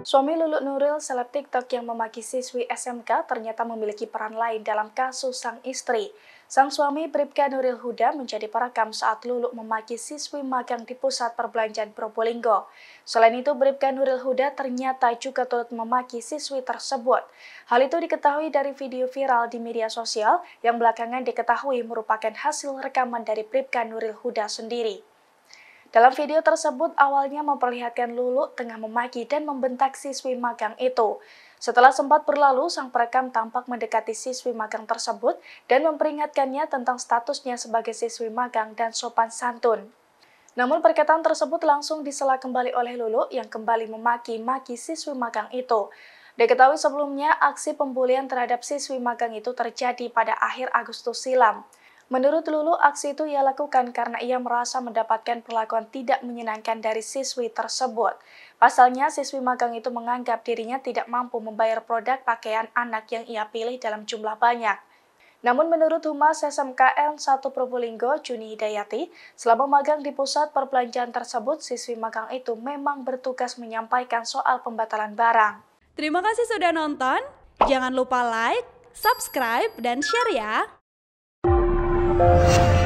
Suami Lulu Nuril, seleb TikTok yang memaki siswi SMK ternyata memiliki peran lain dalam kasus sang istri. Sang suami Bribka Nuril Huda menjadi perekam saat Lulu memaki siswi magang di pusat perbelanjaan Probolinggo. Selain itu, Bribka Nuril Huda ternyata juga turut memaki siswi tersebut. Hal itu diketahui dari video viral di media sosial yang belakangan diketahui merupakan hasil rekaman dari Bribka Nuril Huda sendiri. Dalam video tersebut awalnya memperlihatkan Lulu tengah memaki dan membentak siswi magang itu. Setelah sempat berlalu, sang perekam tampak mendekati siswi magang tersebut dan memperingatkannya tentang statusnya sebagai siswi magang dan sopan santun. Namun perkataan tersebut langsung disela kembali oleh Lulu yang kembali memaki-maki siswi magang itu. Diketahui sebelumnya, aksi pembulian terhadap siswi magang itu terjadi pada akhir Agustus silam. Menurut Lulu, aksi itu ia lakukan karena ia merasa mendapatkan perlakuan tidak menyenangkan dari siswi tersebut. Pasalnya, siswi magang itu menganggap dirinya tidak mampu membayar produk pakaian anak yang ia pilih dalam jumlah banyak. Namun menurut Humas SMKN 1 Probolinggo, Juni Hidayati, selama magang di pusat perbelanjaan tersebut, siswi magang itu memang bertugas menyampaikan soal pembatalan barang. Terima kasih sudah nonton, jangan lupa like, subscribe, dan share ya! Thank you.